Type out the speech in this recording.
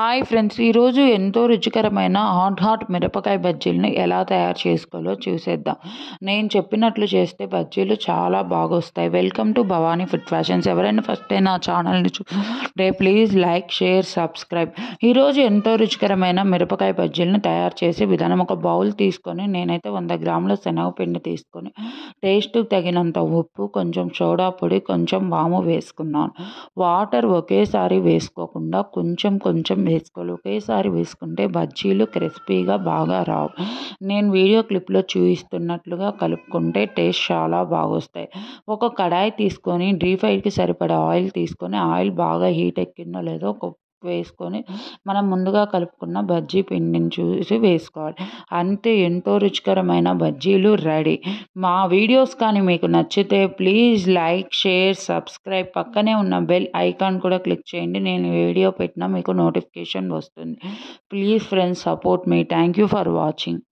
hi friends ఈరోజు ఎంతో రుచికరమైన హాట్ హాట్ మిరపకాయ బజ్జీలను ఎలా తయారు చేసుకోవాలో చూసేద్దాం నేను చెప్పినట్లు చేస్తే బజ్జీలు చాలా బాగొస్తాయి welcome to Bhavani food fashions ఎవరైనా ఫస్ట్ నా ఛానల్ని చూడే ప్లీజ్ లైక్ షేర్ సబ్స్క్రైబ్ ఈరోజు ఎంతో రుచికరమైన మిరపకాయ బజ్జీలను తయారు చేసే విధానం ఒక బౌల్ తీసుకొని నేనైతే వంద గ్రాముల శనగపిండి తీసుకొని టేస్ట్కి తగినంత ఉప్పు కొంచెం సోడా పొడి కొంచెం వాము వేసుకున్నాను వాటర్ ఒకేసారి వేసుకోకుండా కొంచెం కొంచెం వేసుకోవాలి ఒకేసారి వేసుకుంటే బజ్జీలు క్రిస్పీగా బాగా రావు నేను వీడియో క్లిప్లో చూపిస్తున్నట్లుగా కలుపుకుంటే టేస్ట్ చాలా బాగొస్తాయి ఒక కడాయి తీసుకొని డీప్ ఫ్రైకి సరిపడా ఆయిల్ తీసుకొని ఆయిల్ బాగా హీట్ ఎక్కిందో లేదో వేసుకొని మనం ముందుగా కలుపుకున్న బజ్జీ పిండిని చూసి వేసుకోవాలి అంతే ఎంతో రుచికరమైన బజ్జీలు రెడీ మా వీడియోస్ కానీ మీకు నచ్చితే ప్లీజ్ లైక్ షేర్ సబ్స్క్రైబ్ పక్కనే ఉన్న బెల్ ఐకాన్ కూడా క్లిక్ చేయండి నేను వీడియో పెట్టినా మీకు నోటిఫికేషన్ వస్తుంది ప్లీజ్ ఫ్రెండ్స్ సపోర్ట్ మీ థ్యాంక్ యూ ఫర్ వాచింగ్